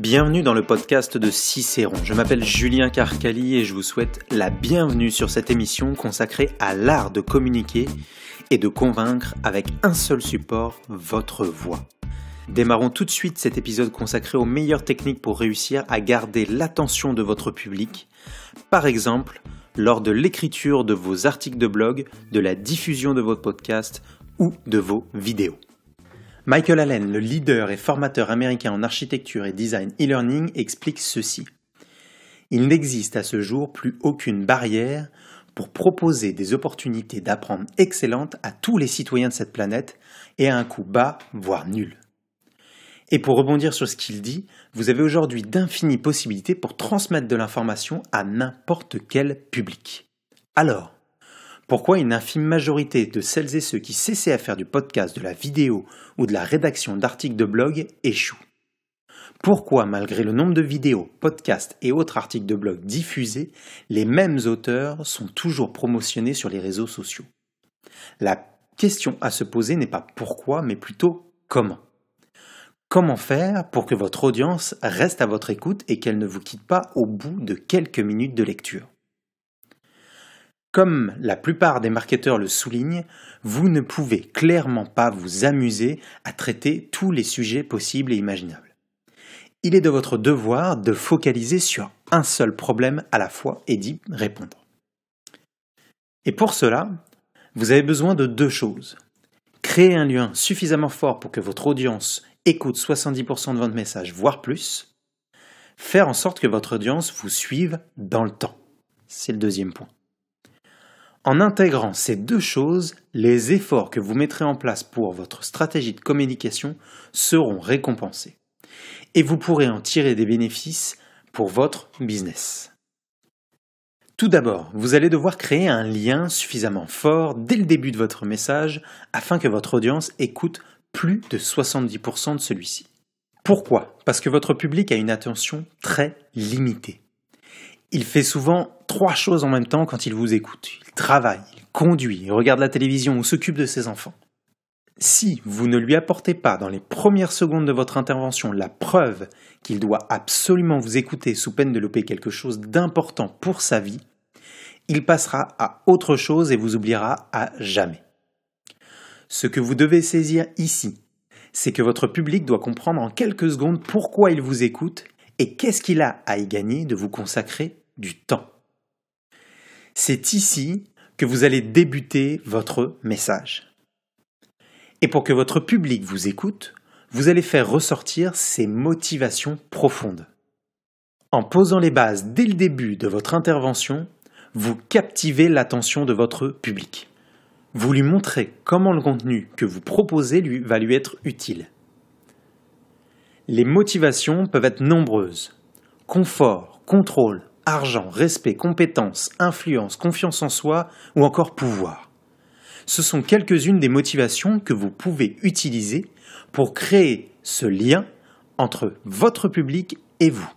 Bienvenue dans le podcast de Cicéron. Je m'appelle Julien Carcali et je vous souhaite la bienvenue sur cette émission consacrée à l'art de communiquer et de convaincre avec un seul support, votre voix. Démarrons tout de suite cet épisode consacré aux meilleures techniques pour réussir à garder l'attention de votre public, par exemple lors de l'écriture de vos articles de blog, de la diffusion de votre podcast ou de vos vidéos. Michael Allen, le leader et formateur américain en architecture et design e-learning, explique ceci. Il n'existe à ce jour plus aucune barrière pour proposer des opportunités d'apprendre excellentes à tous les citoyens de cette planète et à un coût bas, voire nul. Et pour rebondir sur ce qu'il dit, vous avez aujourd'hui d'infinies possibilités pour transmettre de l'information à n'importe quel public. Alors, pourquoi une infime majorité de celles et ceux qui cessaient à faire du podcast, de la vidéo ou de la rédaction d'articles de blog échouent Pourquoi, malgré le nombre de vidéos, podcasts et autres articles de blog diffusés, les mêmes auteurs sont toujours promotionnés sur les réseaux sociaux La question à se poser n'est pas pourquoi, mais plutôt comment. Comment faire pour que votre audience reste à votre écoute et qu'elle ne vous quitte pas au bout de quelques minutes de lecture comme la plupart des marketeurs le soulignent, vous ne pouvez clairement pas vous amuser à traiter tous les sujets possibles et imaginables. Il est de votre devoir de focaliser sur un seul problème à la fois et d'y répondre. Et pour cela, vous avez besoin de deux choses. Créer un lien suffisamment fort pour que votre audience écoute 70% de votre message, voire plus. Faire en sorte que votre audience vous suive dans le temps. C'est le deuxième point. En intégrant ces deux choses, les efforts que vous mettrez en place pour votre stratégie de communication seront récompensés. Et vous pourrez en tirer des bénéfices pour votre business. Tout d'abord, vous allez devoir créer un lien suffisamment fort dès le début de votre message afin que votre audience écoute plus de 70% de celui-ci. Pourquoi Parce que votre public a une attention très limitée. Il fait souvent trois choses en même temps quand il vous écoute. Il travaille, il conduit, il regarde la télévision ou s'occupe de ses enfants. Si vous ne lui apportez pas dans les premières secondes de votre intervention la preuve qu'il doit absolument vous écouter sous peine de louper quelque chose d'important pour sa vie, il passera à autre chose et vous oubliera à jamais. Ce que vous devez saisir ici, c'est que votre public doit comprendre en quelques secondes pourquoi il vous écoute et qu'est-ce qu'il a à y gagner de vous consacrer du temps. C'est ici que vous allez débuter votre message. Et pour que votre public vous écoute, vous allez faire ressortir ses motivations profondes. En posant les bases dès le début de votre intervention, vous captivez l'attention de votre public. Vous lui montrez comment le contenu que vous proposez lui va lui être utile. Les motivations peuvent être nombreuses. Confort, contrôle, argent, respect, compétence, influence, confiance en soi ou encore pouvoir. Ce sont quelques-unes des motivations que vous pouvez utiliser pour créer ce lien entre votre public et vous.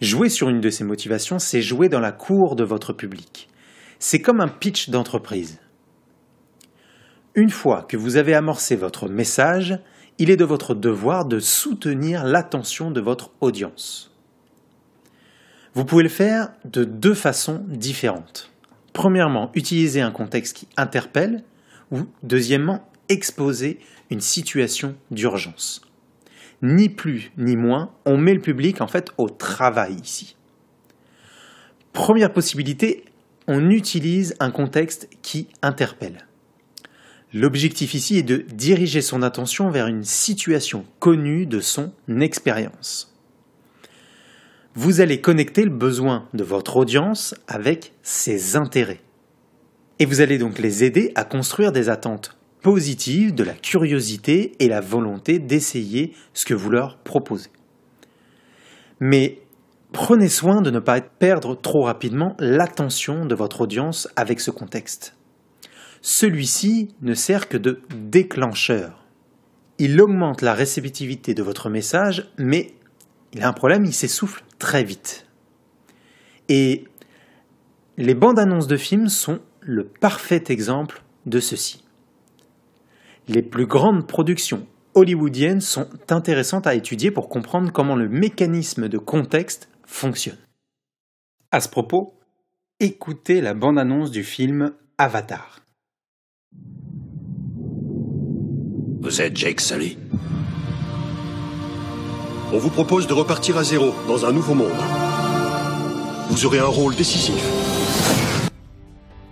Jouer sur une de ces motivations, c'est jouer dans la cour de votre public. C'est comme un pitch d'entreprise. Une fois que vous avez amorcé votre message, il est de votre devoir de soutenir l'attention de votre audience. Vous pouvez le faire de deux façons différentes. Premièrement, utiliser un contexte qui interpelle ou deuxièmement, exposer une situation d'urgence. Ni plus ni moins, on met le public en fait au travail ici. Première possibilité, on utilise un contexte qui interpelle. L'objectif ici est de diriger son attention vers une situation connue de son expérience vous allez connecter le besoin de votre audience avec ses intérêts. Et vous allez donc les aider à construire des attentes positives, de la curiosité et la volonté d'essayer ce que vous leur proposez. Mais prenez soin de ne pas perdre trop rapidement l'attention de votre audience avec ce contexte. Celui-ci ne sert que de déclencheur. Il augmente la réceptivité de votre message, mais il a un problème, il s'essouffle très vite. Et les bandes annonces de films sont le parfait exemple de ceci. Les plus grandes productions hollywoodiennes sont intéressantes à étudier pour comprendre comment le mécanisme de contexte fonctionne. À ce propos, écoutez la bande-annonce du film Avatar. Vous êtes Jake Sully on vous propose de repartir à zéro dans un nouveau monde. Vous aurez un rôle décisif.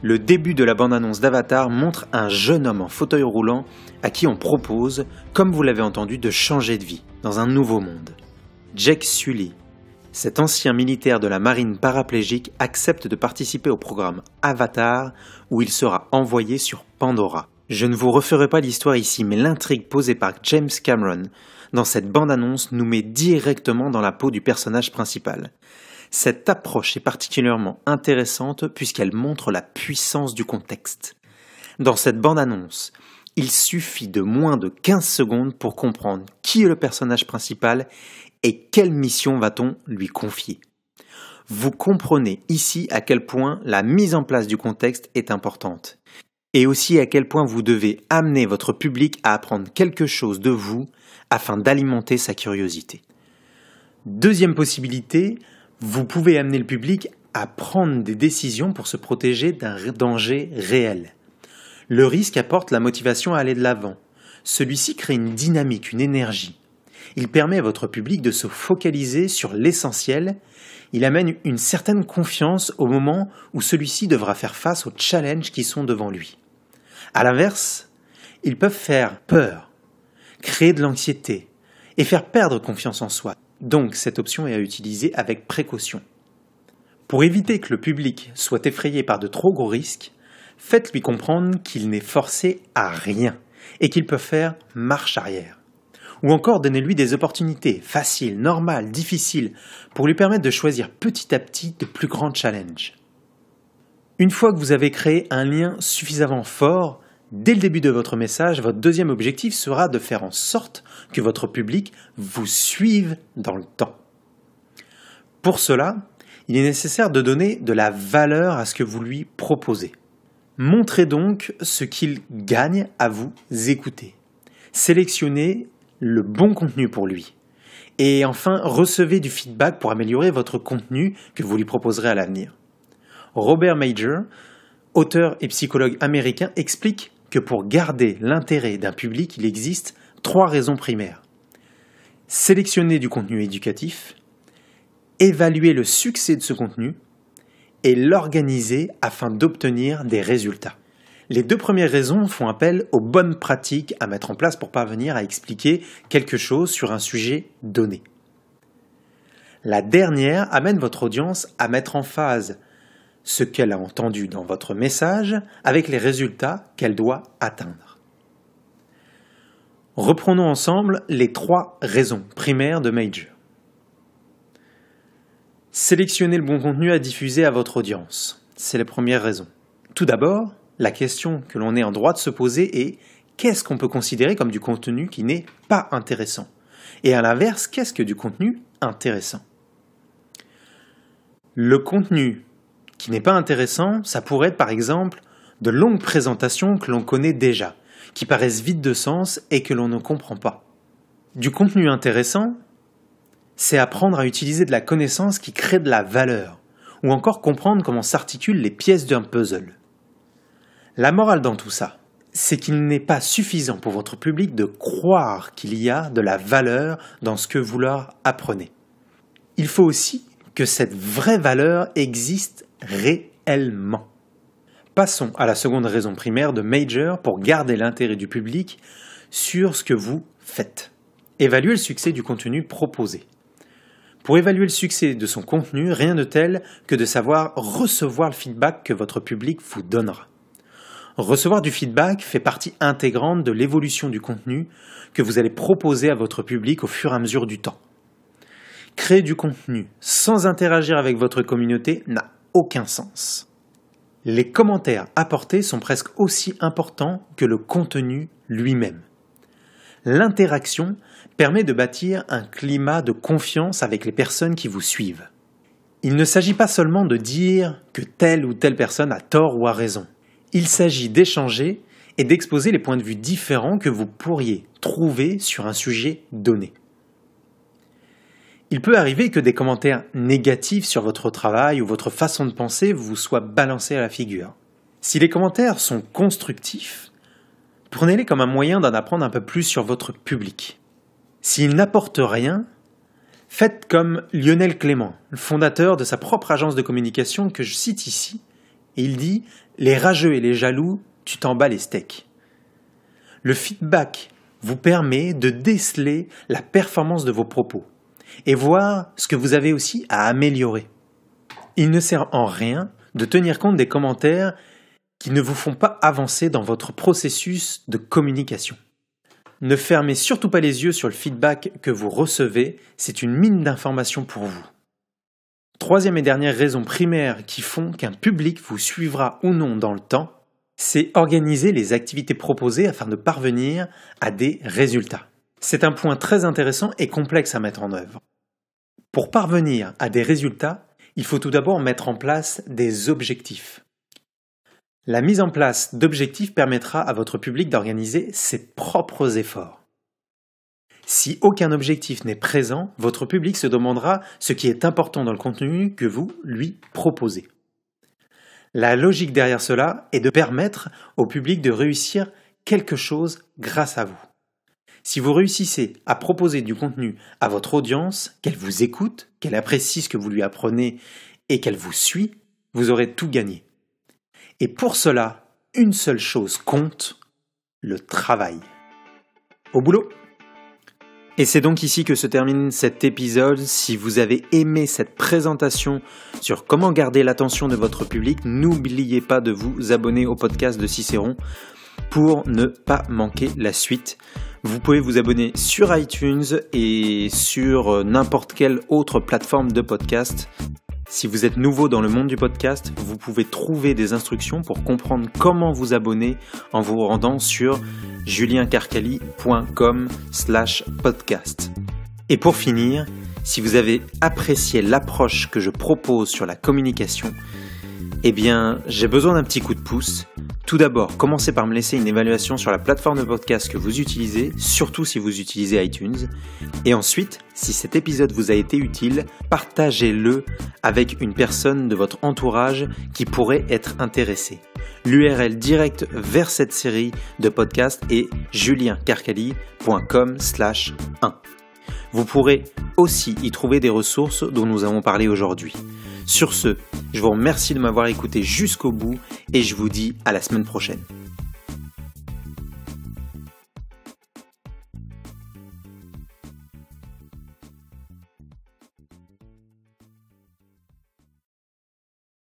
Le début de la bande-annonce d'Avatar montre un jeune homme en fauteuil roulant à qui on propose, comme vous l'avez entendu, de changer de vie dans un nouveau monde. Jack Sully, cet ancien militaire de la marine paraplégique, accepte de participer au programme Avatar où il sera envoyé sur Pandora. Je ne vous referai pas l'histoire ici, mais l'intrigue posée par James Cameron dans cette bande-annonce nous met directement dans la peau du personnage principal. Cette approche est particulièrement intéressante puisqu'elle montre la puissance du contexte. Dans cette bande-annonce, il suffit de moins de 15 secondes pour comprendre qui est le personnage principal et quelle mission va-t-on lui confier. Vous comprenez ici à quel point la mise en place du contexte est importante et aussi à quel point vous devez amener votre public à apprendre quelque chose de vous afin d'alimenter sa curiosité. Deuxième possibilité, vous pouvez amener le public à prendre des décisions pour se protéger d'un danger réel. Le risque apporte la motivation à aller de l'avant. Celui-ci crée une dynamique, une énergie. Il permet à votre public de se focaliser sur l'essentiel. Il amène une certaine confiance au moment où celui-ci devra faire face aux challenges qui sont devant lui. À l'inverse, ils peuvent faire peur, créer de l'anxiété et faire perdre confiance en soi. Donc cette option est à utiliser avec précaution. Pour éviter que le public soit effrayé par de trop gros risques, faites-lui comprendre qu'il n'est forcé à rien et qu'il peut faire marche arrière. Ou encore donnez-lui des opportunités faciles, normales, difficiles, pour lui permettre de choisir petit à petit de plus grands challenges. Une fois que vous avez créé un lien suffisamment fort, Dès le début de votre message, votre deuxième objectif sera de faire en sorte que votre public vous suive dans le temps. Pour cela, il est nécessaire de donner de la valeur à ce que vous lui proposez. Montrez donc ce qu'il gagne à vous écouter. Sélectionnez le bon contenu pour lui. Et enfin, recevez du feedback pour améliorer votre contenu que vous lui proposerez à l'avenir. Robert Major, auteur et psychologue américain, explique que pour garder l'intérêt d'un public, il existe trois raisons primaires. Sélectionner du contenu éducatif, évaluer le succès de ce contenu et l'organiser afin d'obtenir des résultats. Les deux premières raisons font appel aux bonnes pratiques à mettre en place pour parvenir à expliquer quelque chose sur un sujet donné. La dernière amène votre audience à mettre en phase ce qu'elle a entendu dans votre message avec les résultats qu'elle doit atteindre. Reprenons ensemble les trois raisons primaires de Major. Sélectionnez le bon contenu à diffuser à votre audience. C'est la première raison. Tout d'abord, la question que l'on est en droit de se poser est qu'est-ce qu'on peut considérer comme du contenu qui n'est pas intéressant Et à l'inverse, qu'est-ce que du contenu intéressant Le contenu qui n'est pas intéressant, ça pourrait être par exemple de longues présentations que l'on connaît déjà, qui paraissent vides de sens et que l'on ne comprend pas. Du contenu intéressant, c'est apprendre à utiliser de la connaissance qui crée de la valeur, ou encore comprendre comment s'articulent les pièces d'un puzzle. La morale dans tout ça, c'est qu'il n'est pas suffisant pour votre public de croire qu'il y a de la valeur dans ce que vous leur apprenez. Il faut aussi que cette vraie valeur existe réellement. Passons à la seconde raison primaire de Major pour garder l'intérêt du public sur ce que vous faites. Évaluer le succès du contenu proposé. Pour évaluer le succès de son contenu, rien de tel que de savoir recevoir le feedback que votre public vous donnera. Recevoir du feedback fait partie intégrante de l'évolution du contenu que vous allez proposer à votre public au fur et à mesure du temps. Créer du contenu sans interagir avec votre communauté n'a aucun sens. Les commentaires apportés sont presque aussi importants que le contenu lui-même. L'interaction permet de bâtir un climat de confiance avec les personnes qui vous suivent. Il ne s'agit pas seulement de dire que telle ou telle personne a tort ou a raison. Il s'agit d'échanger et d'exposer les points de vue différents que vous pourriez trouver sur un sujet donné. Il peut arriver que des commentaires négatifs sur votre travail ou votre façon de penser vous soient balancés à la figure. Si les commentaires sont constructifs, prenez-les comme un moyen d'en apprendre un peu plus sur votre public. S'ils n'apportent rien, faites comme Lionel Clément, le fondateur de sa propre agence de communication que je cite ici, il dit Les rageux et les jaloux, tu t'en bats les steaks. Le feedback vous permet de déceler la performance de vos propos et voir ce que vous avez aussi à améliorer. Il ne sert en rien de tenir compte des commentaires qui ne vous font pas avancer dans votre processus de communication. Ne fermez surtout pas les yeux sur le feedback que vous recevez, c'est une mine d'informations pour vous. Troisième et dernière raison primaire qui font qu'un public vous suivra ou non dans le temps, c'est organiser les activités proposées afin de parvenir à des résultats. C'est un point très intéressant et complexe à mettre en œuvre. Pour parvenir à des résultats, il faut tout d'abord mettre en place des objectifs. La mise en place d'objectifs permettra à votre public d'organiser ses propres efforts. Si aucun objectif n'est présent, votre public se demandera ce qui est important dans le contenu que vous lui proposez. La logique derrière cela est de permettre au public de réussir quelque chose grâce à vous. Si vous réussissez à proposer du contenu à votre audience, qu'elle vous écoute, qu'elle apprécie ce que vous lui apprenez et qu'elle vous suit, vous aurez tout gagné. Et pour cela, une seule chose compte, le travail. Au boulot et c'est donc ici que se termine cet épisode. Si vous avez aimé cette présentation sur comment garder l'attention de votre public, n'oubliez pas de vous abonner au podcast de Cicéron pour ne pas manquer la suite. Vous pouvez vous abonner sur iTunes et sur euh, n'importe quelle autre plateforme de podcast. Si vous êtes nouveau dans le monde du podcast, vous pouvez trouver des instructions pour comprendre comment vous abonner en vous rendant sur juliencarcali.com slash podcast. Et pour finir, si vous avez apprécié l'approche que je propose sur la communication, eh bien j'ai besoin d'un petit coup de pouce. Tout d'abord, commencez par me laisser une évaluation sur la plateforme de podcast que vous utilisez, surtout si vous utilisez iTunes. Et ensuite, si cet épisode vous a été utile, partagez-le avec une personne de votre entourage qui pourrait être intéressée. L'URL direct vers cette série de podcasts est juliencarcali.com/1. Vous pourrez aussi y trouver des ressources dont nous avons parlé aujourd'hui. Sur ce, je vous remercie de m'avoir écouté jusqu'au bout et je vous dis à la semaine prochaine.